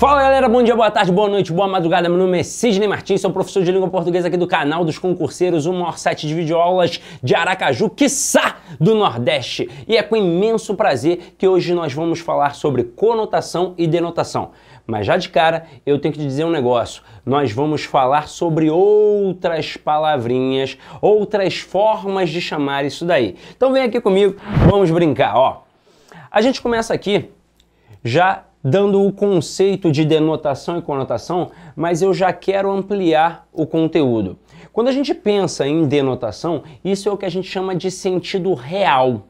Fala galera, bom dia, boa tarde, boa noite, boa madrugada. Meu nome é Sidney Martins, sou professor de língua portuguesa aqui do canal dos concurseiros, o maior site de videoaulas de Aracaju, quiçá do Nordeste. E é com imenso prazer que hoje nós vamos falar sobre conotação e denotação. Mas já de cara, eu tenho que te dizer um negócio. Nós vamos falar sobre outras palavrinhas, outras formas de chamar isso daí. Então vem aqui comigo, vamos brincar, ó. A gente começa aqui já dando o conceito de denotação e conotação, mas eu já quero ampliar o conteúdo. Quando a gente pensa em denotação, isso é o que a gente chama de sentido real.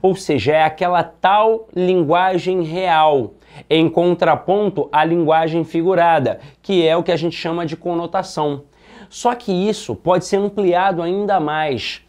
Ou seja, é aquela tal linguagem real, em contraponto à linguagem figurada, que é o que a gente chama de conotação. Só que isso pode ser ampliado ainda mais.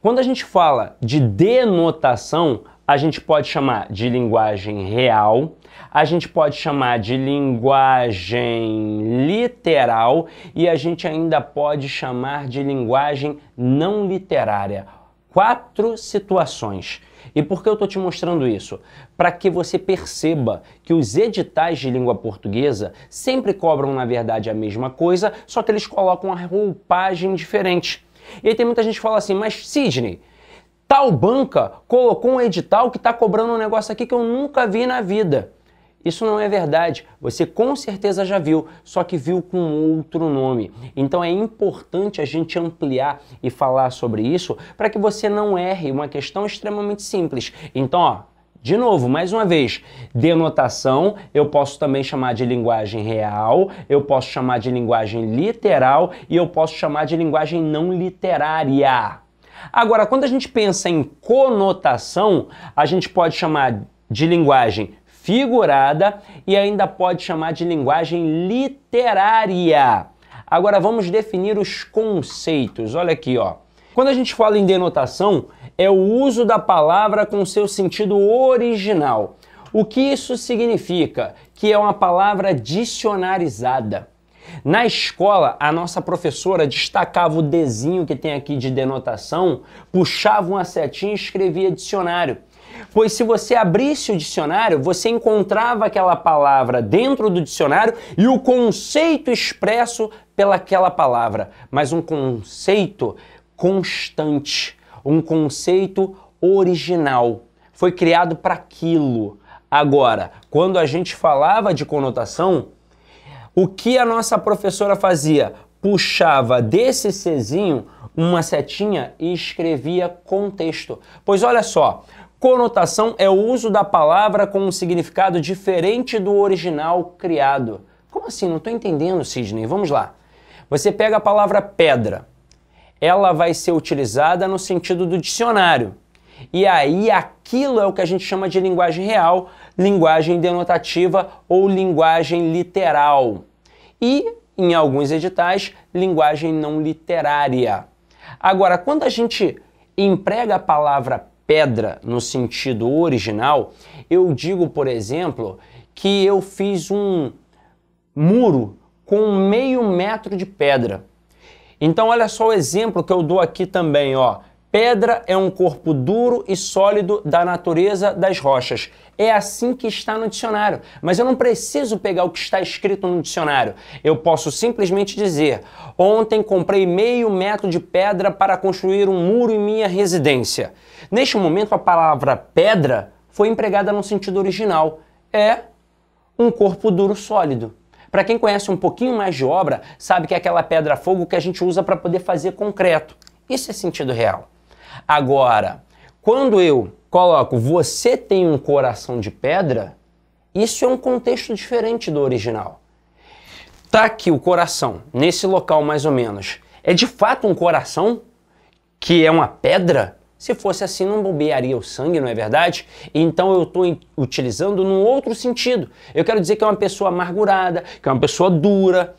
Quando a gente fala de denotação, a gente pode chamar de linguagem real, a gente pode chamar de linguagem literal e a gente ainda pode chamar de linguagem não literária. Quatro situações. E por que eu estou te mostrando isso? Para que você perceba que os editais de língua portuguesa sempre cobram, na verdade, a mesma coisa, só que eles colocam uma roupagem diferente. E aí tem muita gente que fala assim, mas Sidney, Tal banca colocou um edital que está cobrando um negócio aqui que eu nunca vi na vida. Isso não é verdade. Você com certeza já viu, só que viu com outro nome. Então é importante a gente ampliar e falar sobre isso para que você não erre. Uma questão extremamente simples. Então, ó, de novo, mais uma vez, denotação eu posso também chamar de linguagem real, eu posso chamar de linguagem literal e eu posso chamar de linguagem não literária. Agora, quando a gente pensa em conotação, a gente pode chamar de linguagem figurada e ainda pode chamar de linguagem literária. Agora vamos definir os conceitos. Olha aqui, ó. Quando a gente fala em denotação, é o uso da palavra com seu sentido original. O que isso significa? Que é uma palavra dicionarizada. Na escola, a nossa professora destacava o desenho que tem aqui de denotação, puxava uma setinha e escrevia dicionário. Pois se você abrisse o dicionário, você encontrava aquela palavra dentro do dicionário e o conceito expresso pelaquela palavra, mas um conceito constante, um conceito original. Foi criado para aquilo. Agora, quando a gente falava de conotação, o que a nossa professora fazia? Puxava desse Czinho uma setinha e escrevia contexto. Pois olha só, conotação é o uso da palavra com um significado diferente do original criado. Como assim? Não estou entendendo, Sidney. Vamos lá. Você pega a palavra pedra. Ela vai ser utilizada no sentido do dicionário. E aí aquilo é o que a gente chama de linguagem real, linguagem denotativa ou linguagem literal. E, em alguns editais, linguagem não literária. Agora, quando a gente emprega a palavra pedra no sentido original, eu digo, por exemplo, que eu fiz um muro com meio metro de pedra. Então, olha só o exemplo que eu dou aqui também, ó. Pedra é um corpo duro e sólido da natureza das rochas. É assim que está no dicionário. Mas eu não preciso pegar o que está escrito no dicionário. Eu posso simplesmente dizer: Ontem comprei meio metro de pedra para construir um muro em minha residência. Neste momento, a palavra pedra foi empregada no sentido original. É um corpo duro sólido. Para quem conhece um pouquinho mais de obra, sabe que é aquela pedra fogo que a gente usa para poder fazer concreto. Isso é sentido real. Agora, quando eu coloco você tem um coração de pedra, isso é um contexto diferente do original. Tá aqui o coração, nesse local mais ou menos. É de fato um coração que é uma pedra? Se fosse assim, não bombearia o sangue, não é verdade? Então eu estou utilizando num outro sentido. Eu quero dizer que é uma pessoa amargurada, que é uma pessoa dura,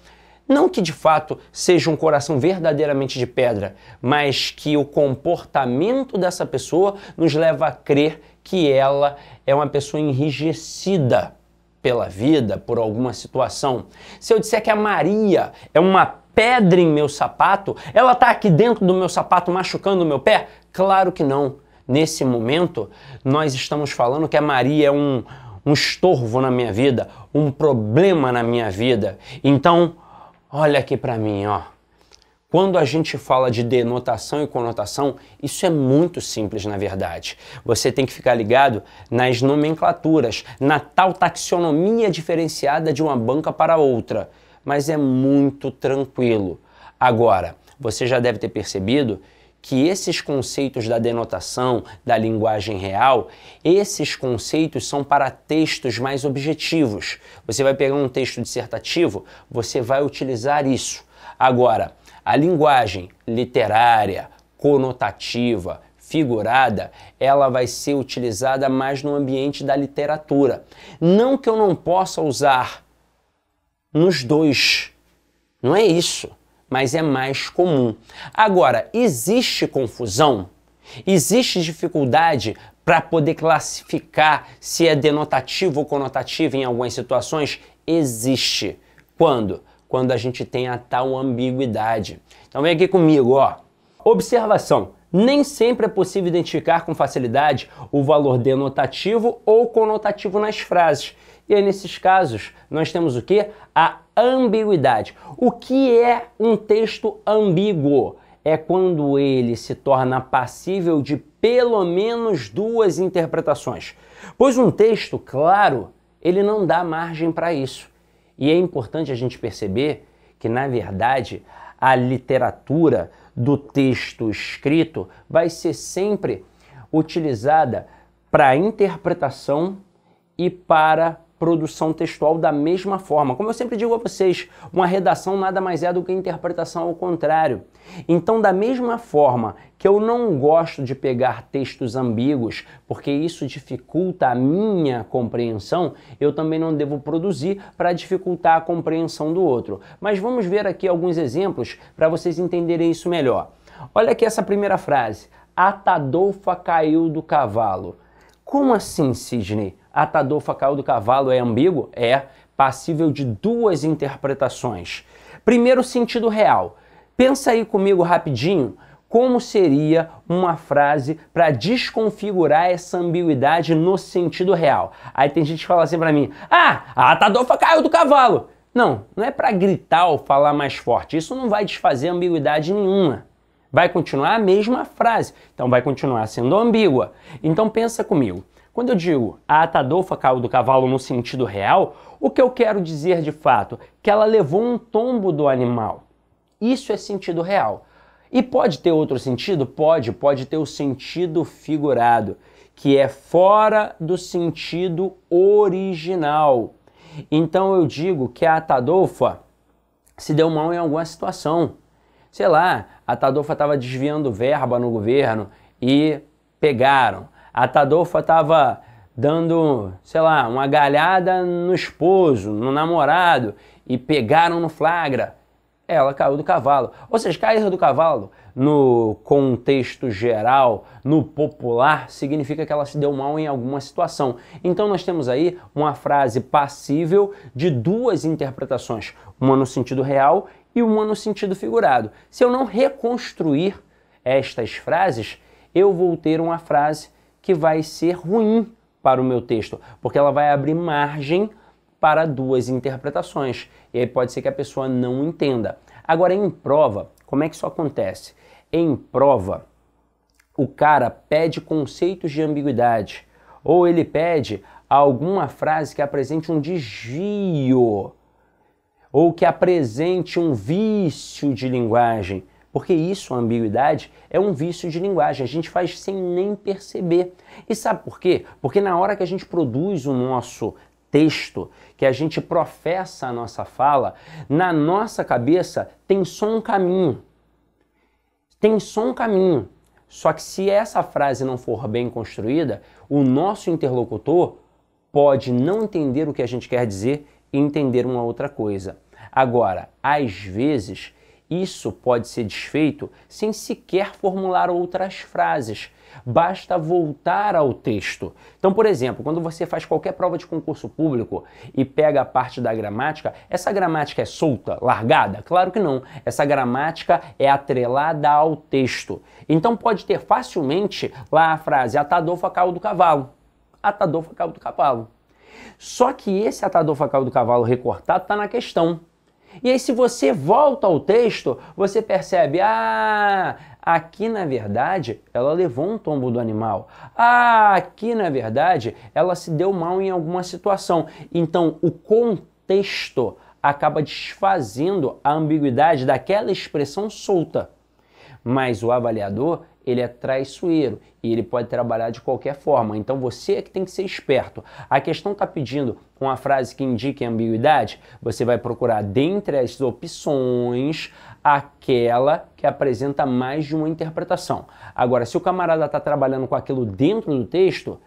não que de fato seja um coração verdadeiramente de pedra, mas que o comportamento dessa pessoa nos leva a crer que ela é uma pessoa enrijecida pela vida, por alguma situação. Se eu disser que a Maria é uma pedra em meu sapato, ela está aqui dentro do meu sapato machucando o meu pé? Claro que não. Nesse momento, nós estamos falando que a Maria é um, um estorvo na minha vida, um problema na minha vida. Então, Olha aqui para mim, ó. Quando a gente fala de denotação e conotação, isso é muito simples, na verdade. Você tem que ficar ligado nas nomenclaturas, na tal taxonomia diferenciada de uma banca para outra. Mas é muito tranquilo. Agora, você já deve ter percebido que esses conceitos da denotação, da linguagem real, esses conceitos são para textos mais objetivos. Você vai pegar um texto dissertativo, você vai utilizar isso. Agora, a linguagem literária, conotativa, figurada, ela vai ser utilizada mais no ambiente da literatura. Não que eu não possa usar nos dois. Não é isso mas é mais comum. Agora, existe confusão? Existe dificuldade para poder classificar se é denotativo ou conotativo em algumas situações? Existe. Quando? Quando a gente tem a tal ambiguidade. Então vem aqui comigo, ó. Observação. Nem sempre é possível identificar com facilidade o valor denotativo ou conotativo nas frases. E aí, nesses casos, nós temos o que? A ambiguidade. O que é um texto ambíguo? É quando ele se torna passível de pelo menos duas interpretações. Pois um texto, claro, ele não dá margem para isso. E é importante a gente perceber que, na verdade, a literatura do texto escrito vai ser sempre utilizada para interpretação e para produção textual da mesma forma. Como eu sempre digo a vocês, uma redação nada mais é do que interpretação ao contrário. Então, da mesma forma que eu não gosto de pegar textos ambíguos, porque isso dificulta a minha compreensão, eu também não devo produzir para dificultar a compreensão do outro. Mas vamos ver aqui alguns exemplos para vocês entenderem isso melhor. Olha aqui essa primeira frase. Atadolfa caiu do cavalo. Como assim, Sidney? atador facal do cavalo é ambíguo? É passível de duas interpretações. Primeiro, sentido real. Pensa aí comigo rapidinho como seria uma frase para desconfigurar essa ambiguidade no sentido real. Aí tem gente que fala assim para mim: "Ah, a atadofa caiu do cavalo". Não, não é para gritar ou falar mais forte. Isso não vai desfazer ambiguidade nenhuma. Vai continuar a mesma frase. Então vai continuar sendo ambígua. Então pensa comigo. Quando eu digo a Atadofa caiu do cavalo no sentido real, o que eu quero dizer de fato? Que ela levou um tombo do animal. Isso é sentido real. E pode ter outro sentido? Pode, pode ter o sentido figurado, que é fora do sentido original. Então eu digo que a Atadofa se deu mal em alguma situação. Sei lá, a Atadofa estava desviando verba no governo e pegaram a Tadolfa estava dando, sei lá, uma galhada no esposo, no namorado, e pegaram no flagra. Ela caiu do cavalo. Ou seja, cair do cavalo, no contexto geral, no popular, significa que ela se deu mal em alguma situação. Então nós temos aí uma frase passível de duas interpretações, uma no sentido real e uma no sentido figurado. Se eu não reconstruir estas frases, eu vou ter uma frase que vai ser ruim para o meu texto, porque ela vai abrir margem para duas interpretações. E aí pode ser que a pessoa não entenda. Agora, em prova, como é que isso acontece? Em prova, o cara pede conceitos de ambiguidade, ou ele pede alguma frase que apresente um desvio, ou que apresente um vício de linguagem. Porque isso, a ambiguidade, é um vício de linguagem, a gente faz sem nem perceber. E sabe por quê? Porque na hora que a gente produz o nosso texto, que a gente professa a nossa fala, na nossa cabeça tem só um caminho. Tem só um caminho. Só que se essa frase não for bem construída, o nosso interlocutor pode não entender o que a gente quer dizer e entender uma outra coisa. Agora, às vezes, isso pode ser desfeito sem sequer formular outras frases. Basta voltar ao texto. Então, por exemplo, quando você faz qualquer prova de concurso público e pega a parte da gramática, essa gramática é solta, largada? Claro que não. Essa gramática é atrelada ao texto. Então, pode ter facilmente lá a frase Atadofa é caiu do cavalo. Atadofa é caiu do cavalo. Só que esse Atadofa é caiu do cavalo recortado está na questão. E aí, se você volta ao texto, você percebe: ah, aqui na verdade ela levou um tombo do animal. Ah, aqui na verdade ela se deu mal em alguma situação. Então, o contexto acaba desfazendo a ambiguidade daquela expressão solta. Mas o avaliador ele é traiçoeiro e ele pode trabalhar de qualquer forma. Então você é que tem que ser esperto. A questão está pedindo uma frase que indique ambiguidade. Você vai procurar dentre as opções aquela que apresenta mais de uma interpretação. Agora, se o camarada está trabalhando com aquilo dentro do texto,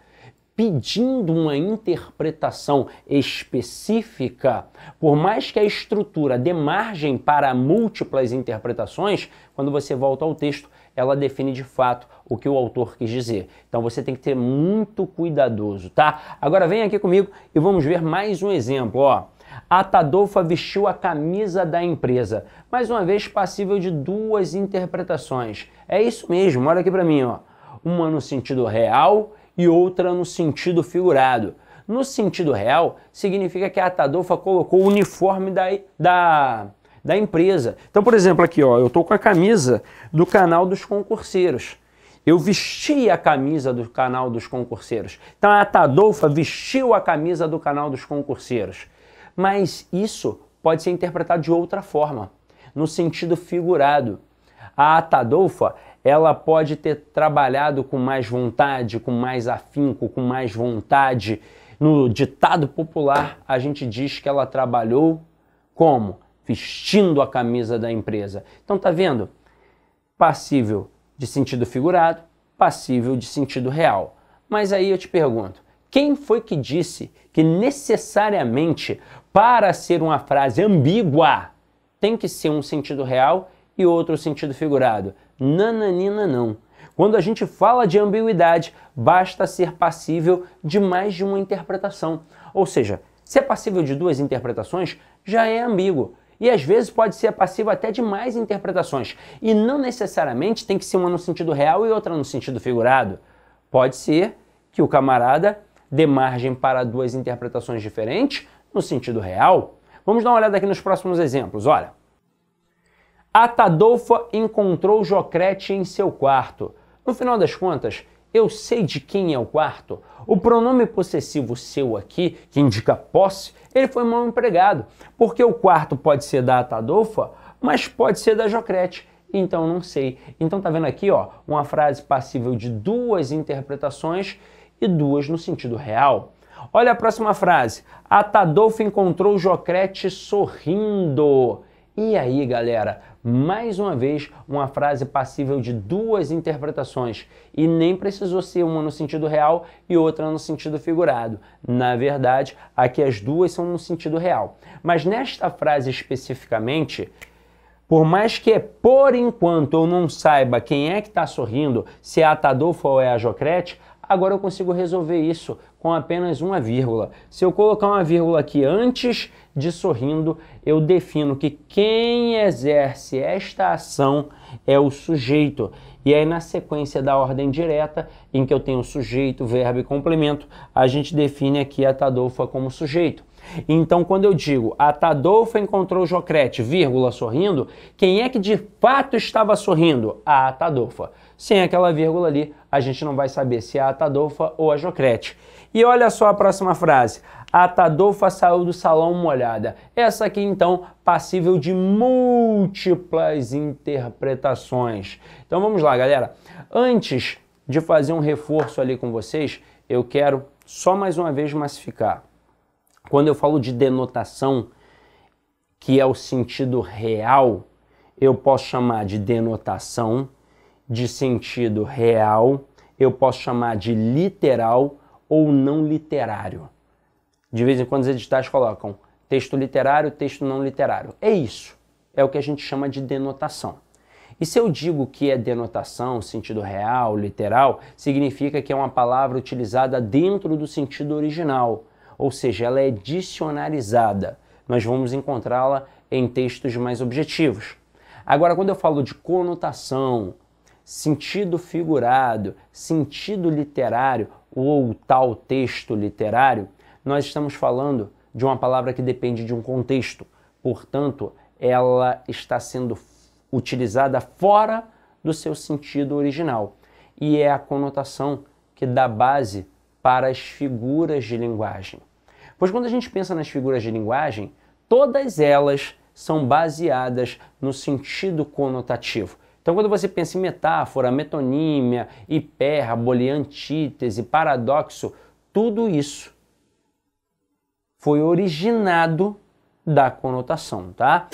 pedindo uma interpretação específica, por mais que a estrutura dê margem para múltiplas interpretações, quando você volta ao texto, ela define de fato o que o autor quis dizer. Então você tem que ser muito cuidadoso, tá? Agora vem aqui comigo e vamos ver mais um exemplo, ó. A Tadolfa vestiu a camisa da empresa, mais uma vez passível de duas interpretações. É isso mesmo, olha aqui para mim, ó. Uma no sentido real e outra no sentido figurado. No sentido real, significa que a Tadolfa colocou o uniforme da, da da empresa. Então, por exemplo, aqui ó, eu estou com a camisa do canal dos concurseiros. Eu vesti a camisa do canal dos concurseiros. Então a Tadolfa vestiu a camisa do canal dos concurseiros. Mas isso pode ser interpretado de outra forma, no sentido figurado. A Tadolfa, ela pode ter trabalhado com mais vontade, com mais afinco, com mais vontade. No ditado popular, a gente diz que ela trabalhou como? vestindo a camisa da empresa. Então tá vendo? Passível de sentido figurado, passível de sentido real. Mas aí eu te pergunto, quem foi que disse que necessariamente para ser uma frase ambígua tem que ser um sentido real e outro sentido figurado? Nananina não. Quando a gente fala de ambiguidade, basta ser passível de mais de uma interpretação. Ou seja, se é passível de duas interpretações, já é ambíguo e às vezes pode ser passivo até de mais interpretações. E não necessariamente tem que ser uma no sentido real e outra no sentido figurado. Pode ser que o camarada dê margem para duas interpretações diferentes no sentido real. Vamos dar uma olhada aqui nos próximos exemplos. Olha. Atadolfa encontrou Jocrete em seu quarto. No final das contas, eu sei de quem é o quarto. O pronome possessivo seu aqui, que indica posse, ele foi mal empregado, porque o quarto pode ser da Atadolfa, mas pode ser da Jocrete. Então não sei. Então tá vendo aqui, ó, uma frase passível de duas interpretações e duas no sentido real. Olha a próxima frase. Atadolfo encontrou Jocrete sorrindo. E aí, galera, mais uma vez uma frase passível de duas interpretações e nem precisou ser uma no sentido real e outra no sentido figurado. Na verdade, aqui as duas são no sentido real. Mas nesta frase especificamente, por mais que por enquanto eu não saiba quem é que está sorrindo, se é a Tadolfo ou é a Jocrete, Agora eu consigo resolver isso com apenas uma vírgula. Se eu colocar uma vírgula aqui antes de sorrindo, eu defino que quem exerce esta ação é o sujeito. E aí, na sequência da ordem direta, em que eu tenho sujeito, verbo e complemento, a gente define aqui a Tadolfa como sujeito. Então, quando eu digo a Tadolfa encontrou Jocrete, vírgula, sorrindo, quem é que de fato estava sorrindo? A Tadolfa. Sem aquela vírgula ali, a gente não vai saber se é a Tadolfa ou a Jocrete. E olha só a próxima frase. A Tadolfa saiu do salão molhada. Essa aqui, então, passível de múltiplas interpretações. Então vamos lá, galera. Antes de fazer um reforço ali com vocês, eu quero só mais uma vez massificar. Quando eu falo de denotação, que é o sentido real, eu posso chamar de denotação, de sentido real, eu posso chamar de literal ou não literário. De vez em quando os editais colocam texto literário, texto não literário. É isso. É o que a gente chama de denotação. E se eu digo que é denotação, sentido real, literal, significa que é uma palavra utilizada dentro do sentido original, ou seja, ela é dicionarizada. Nós vamos encontrá-la em textos mais objetivos. Agora, quando eu falo de conotação, sentido figurado, sentido literário ou tal texto literário, nós estamos falando de uma palavra que depende de um contexto. Portanto, ela está sendo utilizada fora do seu sentido original. E é a conotação que dá base para as figuras de linguagem. Pois quando a gente pensa nas figuras de linguagem, todas elas são baseadas no sentido conotativo. Então, quando você pensa em metáfora, metonímia, hipérbole, antítese, paradoxo, tudo isso foi originado da conotação, tá?